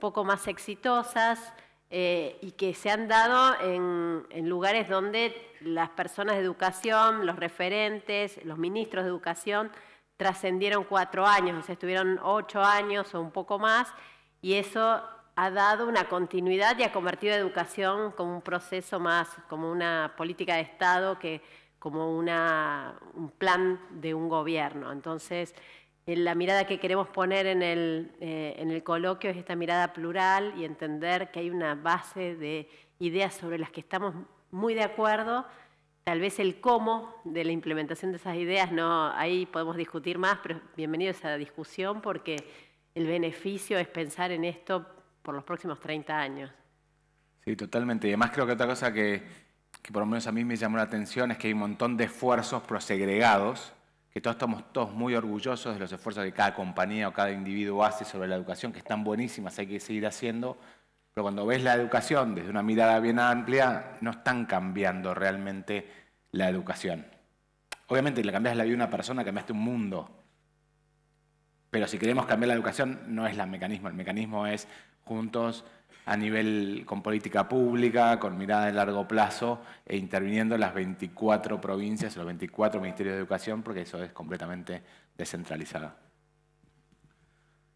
poco más exitosas eh, y que se han dado en, lugares donde las personas de educación, los referentes, los ministros de educación trascendieron cuatro años, o sea, estuvieron ocho años o un poco más, y eso ha dado una continuidad y ha convertido educación como un proceso más, como una política de Estado que como una, un plan de un gobierno. Entonces, la mirada que queremos poner en el, eh, en el, coloquio es esta mirada plural y entender que hay una base de ideas sobre las que estamos muy de acuerdo. Tal vez el cómo de la implementación de esas ideas, no, ahí podemos discutir más, pero bienvenidos a esa discusión porque el beneficio es pensar en esto por los próximos 30 años. Sí, totalmente. Y además creo que otra cosa que, que por lo menos a mí me llamó la atención es que hay un montón de esfuerzos prosegregados que todos estamos todos muy orgullosos de los esfuerzos que cada compañía o cada individuo hace sobre la educación, que están buenísimas, hay que seguir haciendo, pero cuando ves la educación desde una mirada bien amplia, no están cambiando realmente la educación. Obviamente, le cambias la vida a una persona, cambiaste un mundo. Pero si queremos cambiar la educación, no es la mecanismo. El mecanismo es juntos a nivel con política pública, con mirada de largo plazo e interviniendo las 24 provincias, los 24 ministerios de educación, porque eso es completamente descentralizado.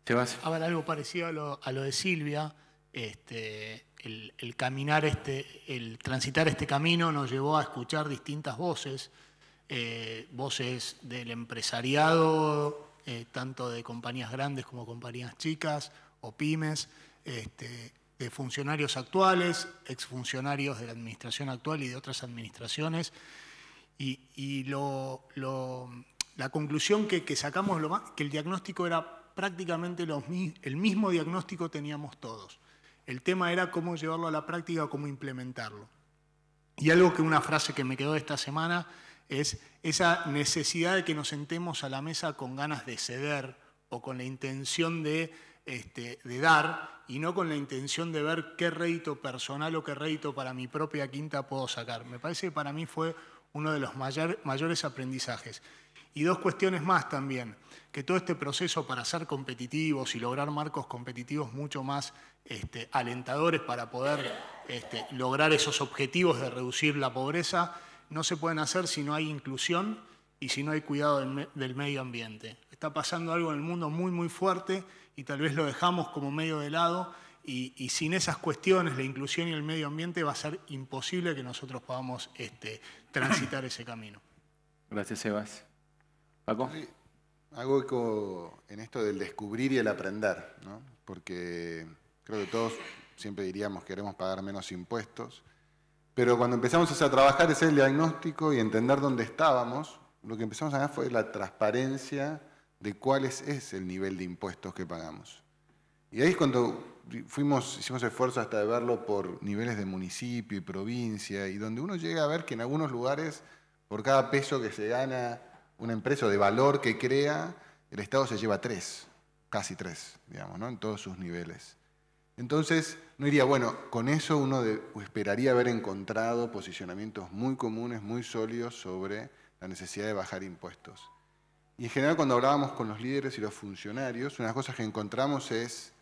¿Sebas? A ver, algo parecido a lo, de Silvia, este, el, caminar este, el transitar este camino nos llevó a escuchar distintas voces, eh, voces del empresariado, eh, tanto de compañías grandes como compañías chicas o pymes, este, funcionarios actuales, exfuncionarios de la administración actual y de otras administraciones. Y, la conclusión que, sacamos, lo que el diagnóstico era prácticamente los, el mismo diagnóstico teníamos todos. El tema era cómo llevarlo a la práctica, cómo implementarlo. Y algo que una frase que me quedó esta semana es esa necesidad de que nos sentemos a la mesa con ganas de ceder o con la intención de este, de dar y no con la intención de ver qué rédito personal o qué rédito para mi propia quinta puedo sacar. Me parece que para mí fue uno de los mayores aprendizajes. Y dos cuestiones más también, que todo este proceso para ser competitivos y lograr marcos competitivos mucho más este, alentadores para poder este, lograr esos objetivos de reducir la pobreza, no se pueden hacer si no hay inclusión y si no hay cuidado del medio ambiente. Está pasando algo en el mundo muy, muy fuerte y tal vez lo dejamos como medio de lado y, sin esas cuestiones, la inclusión y el medio ambiente, va a ser imposible que nosotros podamos este, transitar ese camino. Gracias, Sebas. Paco. hago eco en esto del descubrir y el aprender, ¿no? porque creo que todos siempre diríamos queremos pagar menos impuestos, pero cuando empezamos a trabajar ese diagnóstico y entender dónde estábamos, lo que empezamos a ver fue la transparencia, de cuál es, el nivel de impuestos que pagamos. Y ahí es cuando fuimos, hicimos esfuerzo hasta de verlo por niveles de municipio y provincia, y donde uno llega a ver que en algunos lugares, por cada peso que se gana una empresa de valor que crea, el Estado se lleva tres, casi tres, digamos, en todos sus niveles. Entonces, no diría, bueno, con eso uno esperaría haber encontrado posicionamientos muy comunes, muy sólidos sobre la necesidad de bajar impuestos. Y en general cuando hablábamos con los líderes y los funcionarios, una de las cosas que encontramos es,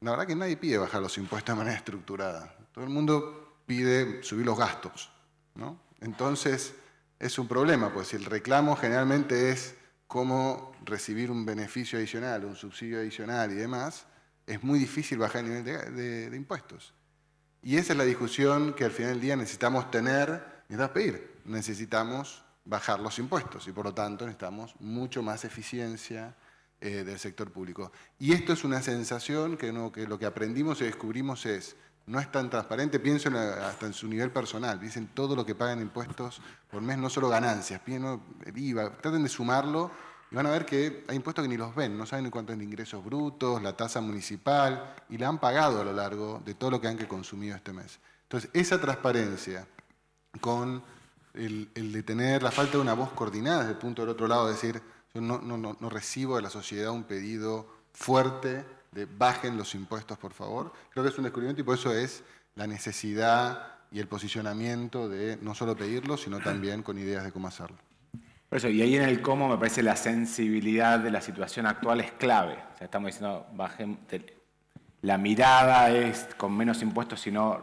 la verdad que nadie pide bajar los impuestos de manera estructurada. Todo el mundo pide subir los gastos. ¿no? Entonces es un problema, pues si el reclamo generalmente es cómo recibir un beneficio adicional, un subsidio adicional y demás, es muy difícil bajar el nivel de, impuestos. Y esa es la discusión que al final del día necesitamos tener, necesitamos pedir, necesitamos bajar los impuestos y por lo tanto necesitamos mucho más eficiencia eh, del sector público. Y esto es una sensación que, lo que aprendimos y descubrimos es, no es tan transparente, pienso hasta en su nivel personal, dicen todo lo que pagan impuestos por mes, no solo ganancias, piden IVA, traten de sumarlo y van a ver que hay impuestos que ni los ven, no saben cuánto es ingresos brutos, la tasa municipal, y la han pagado a lo largo de todo lo que han que consumido este mes. Entonces, esa transparencia con el, de tener la falta de una voz coordinada desde el punto del otro lado, es decir, yo no, no, recibo de la sociedad un pedido fuerte de bajen los impuestos, por favor. Creo que es un descubrimiento y por eso es la necesidad y el posicionamiento de no solo pedirlo, sino también con ideas de cómo hacerlo. Por eso, y ahí en el cómo me parece la sensibilidad de la situación actual es clave. O sea, estamos diciendo, bajen, la mirada es con menos impuestos, sino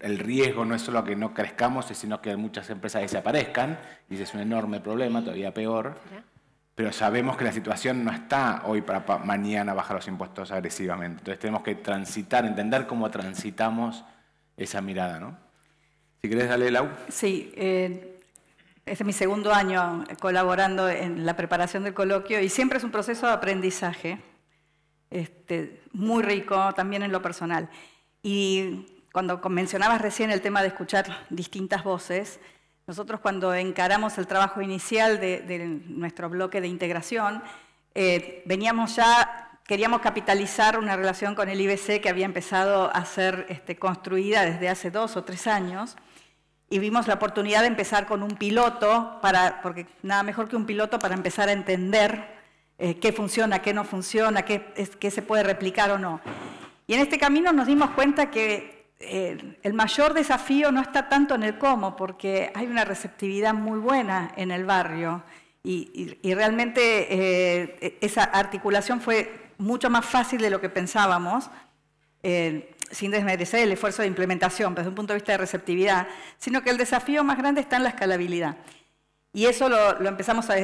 el, riesgo no es solo que no crezcamos, sino que muchas empresas desaparezcan, y ese es un enorme problema, todavía peor. Pero sabemos que la situación no está hoy para, mañana bajar los impuestos agresivamente. Entonces tenemos que transitar, entender cómo transitamos esa mirada, ¿no? Si querés, dale, Lau. Sí, eh, este es mi segundo año colaborando en la preparación del coloquio y siempre es un proceso de aprendizaje, este, muy rico también en lo personal. Y cuando mencionabas recién el tema de escuchar distintas voces, nosotros cuando encaramos el trabajo inicial de, nuestro bloque de integración, eh, veníamos ya, queríamos capitalizar una relación con el IBC que había empezado a ser este, construida desde hace dos o tres años y vimos la oportunidad de empezar con un piloto, para, porque nada mejor que un piloto para empezar a entender eh, qué funciona, qué no funciona, qué, qué se puede replicar o no. Y en este camino nos dimos cuenta que eh, el mayor desafío no está tanto en el cómo, porque hay una receptividad muy buena en el barrio y, realmente eh, esa articulación fue mucho más fácil de lo que pensábamos, eh, sin desmerecer el esfuerzo de implementación, desde un punto de vista de receptividad, sino que el desafío más grande está en la escalabilidad. Y eso lo, empezamos a,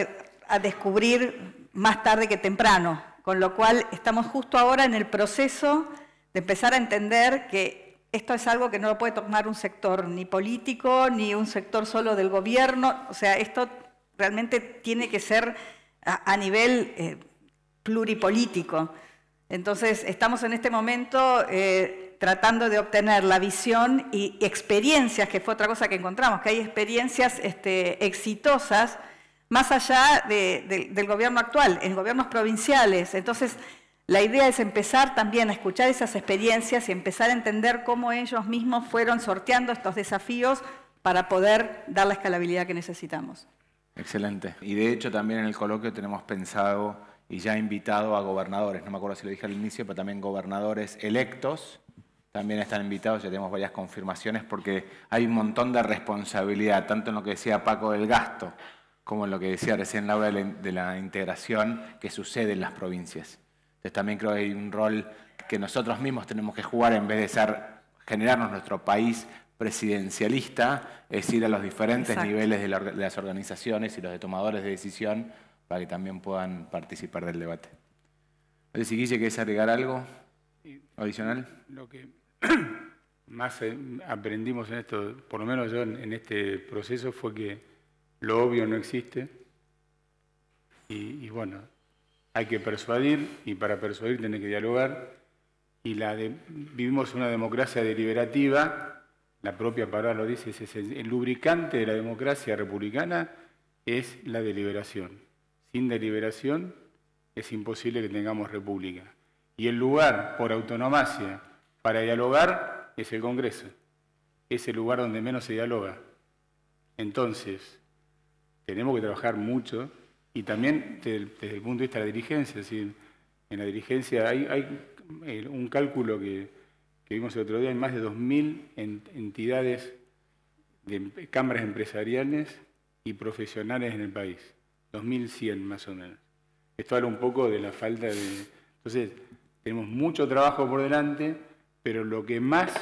a descubrir más tarde que temprano, con lo cual estamos justo ahora en el proceso de empezar a entender que esto es algo que no lo puede tomar un sector ni político, ni un sector solo del gobierno. O sea, esto realmente tiene que ser a, nivel eh, pluripolítico. Entonces, estamos en este momento eh, tratando de obtener la visión y experiencias, que fue otra cosa que encontramos, que hay experiencias este, exitosas más allá del gobierno actual, en gobiernos provinciales. Entonces, la idea es empezar también a escuchar esas experiencias y empezar a entender cómo ellos mismos fueron sorteando estos desafíos para poder dar la escalabilidad que necesitamos. Excelente. Y de hecho también en el coloquio tenemos pensado y ya invitado a gobernadores, no me acuerdo si lo dije al inicio, pero también gobernadores electos también están invitados, ya tenemos varias confirmaciones porque hay un montón de responsabilidad, tanto en lo que decía Paco del gasto, como en lo que decía recién Laura de la integración que sucede en las provincias. Entonces también creo que hay un rol que nosotros mismos tenemos que jugar en vez de ser, generarnos nuestro país presidencialista, es ir a los diferentes niveles de, las organizaciones y los de tomadores de decisión para que también puedan participar del debate. No sé si Guille, ¿quieres agregar algo adicional? Lo que más eh, aprendimos en esto, por lo menos yo en este proceso, fue que lo obvio no existe. y bueno, hay que persuadir y para persuadir tiene que dialogar y la de, vivimos una democracia deliberativa, la propia palabra lo dice, es el, el lubricante de la democracia republicana es la deliberación. Sin deliberación es imposible que tengamos república. Y el lugar por autonomacia para dialogar es el Congreso. Es el lugar donde menos se dialoga. Entonces, tenemos que trabajar mucho y también desde el punto de vista de la dirigencia. en la dirigencia hay, eh, un cálculo que, vimos el otro día, hay más de 2.000 entidades de em, cámaras empresariales y profesionales en el país, 2.100 más o menos. Esto habla un poco de la falta de... Entonces, tenemos mucho trabajo por delante, pero lo que más,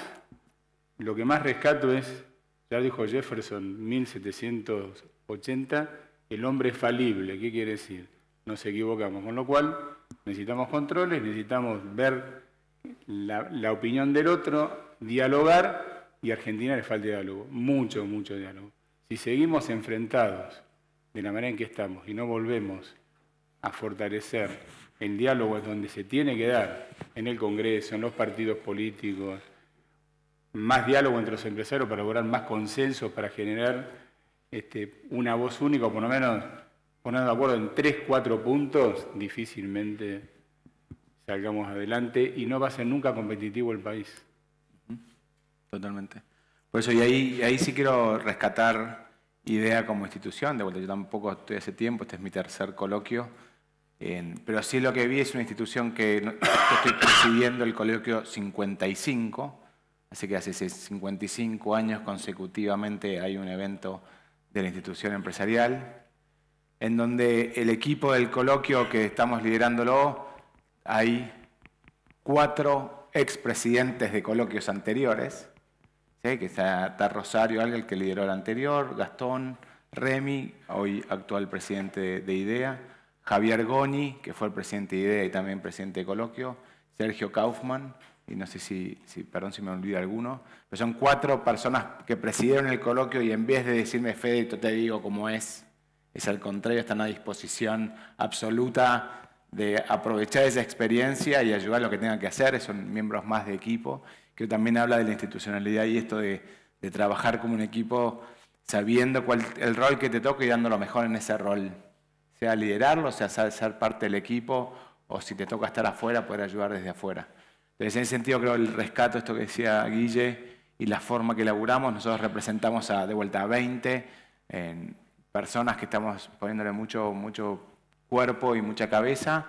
lo que más rescato es, ya dijo Jefferson, 1780, el hombre es falible, ¿qué quiere decir? Nos equivocamos, con lo cual necesitamos controles, necesitamos ver la, opinión del otro, dialogar, y a Argentina le falta diálogo, mucho, mucho diálogo. Si seguimos enfrentados de la manera en que estamos y no volvemos a fortalecer el diálogo es donde se tiene que dar, en el Congreso, en los partidos políticos, más diálogo entre los empresarios para lograr más consensos, para generar este, una voz única, por lo menos ponernos de acuerdo en tres, cuatro puntos, difícilmente salgamos adelante y no va a ser nunca competitivo el país. Totalmente. Por eso, y ahí, ahí sí quiero rescatar idea como institución. De vuelta, yo tampoco estoy hace tiempo, este es mi tercer coloquio. pero sí lo que vi es una institución que, estoy presidiendo el coloquio 55, así que hace 55 años consecutivamente hay un evento de la institución empresarial, en donde el equipo del coloquio que estamos liderándolo, hay cuatro expresidentes de coloquios anteriores, que está, está Rosario, alguien que lideró el anterior, Gastón, Remy, hoy actual presidente de IDEA, Javier Goni, que fue el presidente de IDEA y también presidente de coloquio, Sergio Kaufman, y no sé si, perdón si me olvido alguno, pero son cuatro personas que presidieron el coloquio y en vez de decirme, Fede, te digo cómo es, es al contrario, están a disposición absoluta de aprovechar esa experiencia y ayudar a lo que tengan que hacer, son miembros más de equipo. que también habla de la institucionalidad y esto de, trabajar como un equipo sabiendo cuál el rol que te toca y dando lo mejor en ese rol, sea liderarlo, sea ser parte del equipo o si te toca estar afuera, poder ayudar desde afuera. Entonces, en ese sentido, creo el rescato, esto que decía Guille, y la forma que laburamos, nosotros representamos a, de vuelta a 20 en personas que estamos poniéndole mucho, mucho cuerpo y mucha cabeza,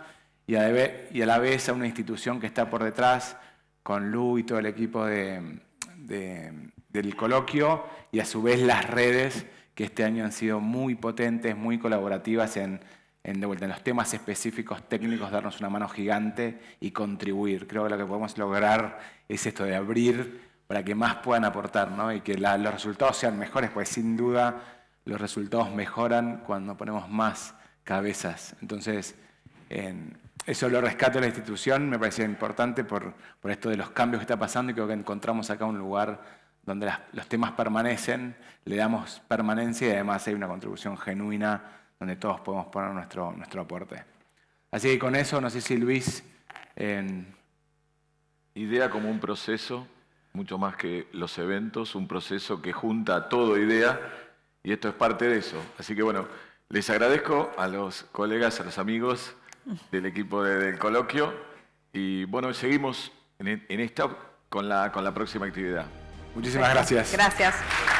y a, y a la vez a una institución que está por detrás, con Lu y todo el equipo del coloquio, y a su vez las redes, que este año han sido muy potentes, muy colaborativas en en, de vuelta, en los temas específicos técnicos, darnos una mano gigante y contribuir. Creo que lo que podemos lograr es esto de abrir para que más puedan aportar ¿no? y que los resultados sean mejores, pues sin duda los resultados mejoran cuando ponemos más cabezas. Entonces, eso lo rescato de la institución, me parecía importante por, esto de los cambios que está pasando y creo que encontramos acá un lugar donde los temas permanecen, le damos permanencia y además hay una contribución genuina donde todos podemos poner nuestro, nuestro aporte. Así que con eso, no sé si Luis... Idea como un proceso, mucho más que los eventos, un proceso que junta todo idea y esto es parte de eso. Así que bueno, les agradezco a los colegas, a los amigos del equipo del coloquio y bueno, seguimos en, en esta con la, con la próxima actividad. Muchísimas gracias. Gracias.